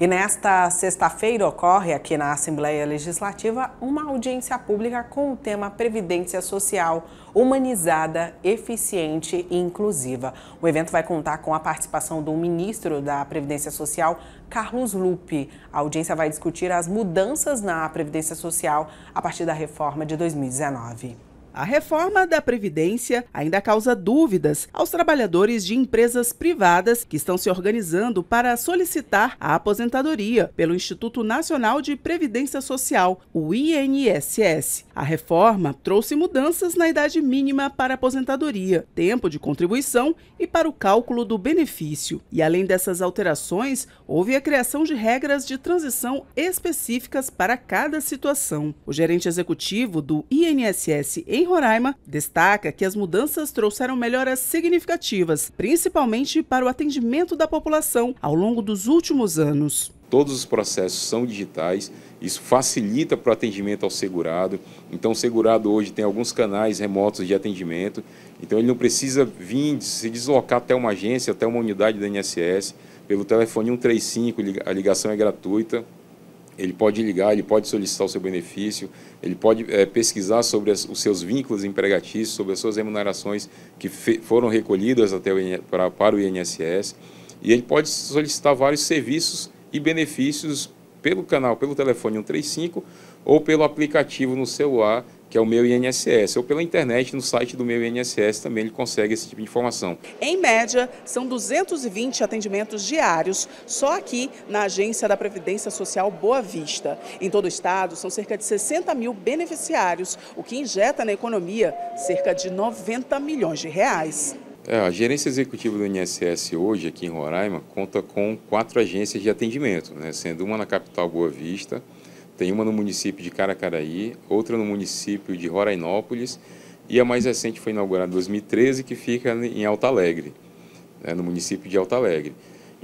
E nesta sexta-feira ocorre aqui na Assembleia Legislativa uma audiência pública com o tema Previdência Social Humanizada, Eficiente e Inclusiva. O evento vai contar com a participação do ministro da Previdência Social, Carlos Lupe. A audiência vai discutir as mudanças na Previdência Social a partir da reforma de 2019. A reforma da Previdência ainda causa dúvidas aos trabalhadores de empresas privadas que estão se organizando para solicitar a aposentadoria pelo Instituto Nacional de Previdência Social, o INSS. A reforma trouxe mudanças na idade mínima para aposentadoria, tempo de contribuição e para o cálculo do benefício. E além dessas alterações, houve a criação de regras de transição específicas para cada situação. O gerente executivo do INSS em Roraima, destaca que as mudanças trouxeram melhoras significativas, principalmente para o atendimento da população ao longo dos últimos anos. Todos os processos são digitais, isso facilita para o atendimento ao segurado. Então, o segurado hoje tem alguns canais remotos de atendimento, então ele não precisa vir se deslocar até uma agência, até uma unidade da INSS. Pelo telefone 135, a ligação é gratuita, ele pode ligar, ele pode solicitar o seu benefício, ele pode é, pesquisar sobre as, os seus vínculos empregatícios, sobre as suas remunerações que fe, foram recolhidas até o, para, para o INSS, e ele pode solicitar vários serviços e benefícios pelo canal, pelo telefone 135 ou pelo aplicativo no celular que é o meu INSS, ou pela internet no site do meu INSS também ele consegue esse tipo de informação. Em média, são 220 atendimentos diários só aqui na Agência da Previdência Social Boa Vista. Em todo o estado, são cerca de 60 mil beneficiários, o que injeta na economia cerca de 90 milhões de reais. É, a gerência executiva do INSS hoje aqui em Roraima conta com quatro agências de atendimento, né, sendo uma na capital Boa Vista, tem uma no município de Caracaraí, outra no município de Rorainópolis e a mais recente foi inaugurada em 2013, que fica em Alto Alegre, né, no município de Alto Alegre.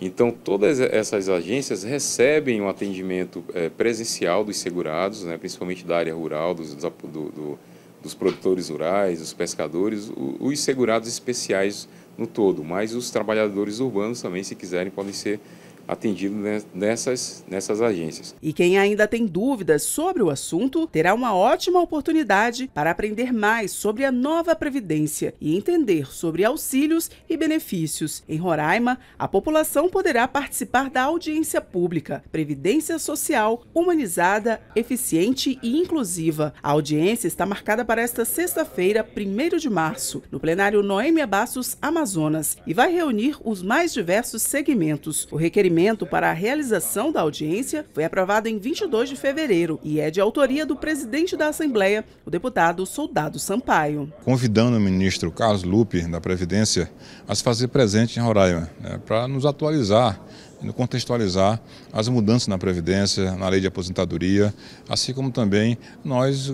Então, todas essas agências recebem um atendimento é, presencial dos segurados, né, principalmente da área rural, dos, do, do, dos produtores rurais, dos pescadores, os segurados especiais no todo, mas os trabalhadores urbanos também, se quiserem, podem ser atendido nessas, nessas agências. E quem ainda tem dúvidas sobre o assunto terá uma ótima oportunidade para aprender mais sobre a nova Previdência e entender sobre auxílios e benefícios. Em Roraima, a população poderá participar da audiência pública Previdência Social Humanizada, Eficiente e Inclusiva. A audiência está marcada para esta sexta-feira, 1 de março, no plenário Noêmia Bastos, Amazonas, e vai reunir os mais diversos segmentos. O requerimento requerimento para a realização da audiência foi aprovado em 22 de fevereiro e é de autoria do presidente da Assembleia, o deputado Soldado Sampaio. Convidando o ministro Carlos Lupe, da Previdência, a se fazer presente em Roraima, né, para nos atualizar e né, contextualizar as mudanças na Previdência, na lei de aposentadoria, assim como também nós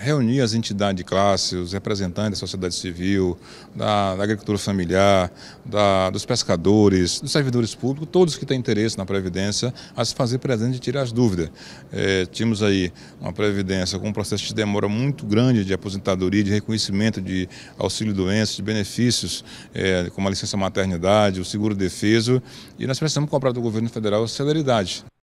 reunir as entidades de classe, os representantes da sociedade civil, da, da agricultura familiar, da, dos pescadores, dos servidores públicos, todos que têm interesse na Previdência, a se fazer presente e tirar as dúvidas. É, tínhamos aí uma Previdência com um processo de demora muito grande de aposentadoria, de reconhecimento de auxílio-doença, de benefícios, é, como a licença-maternidade, o seguro-defeso, e nós precisamos cobrar do governo federal celeridade.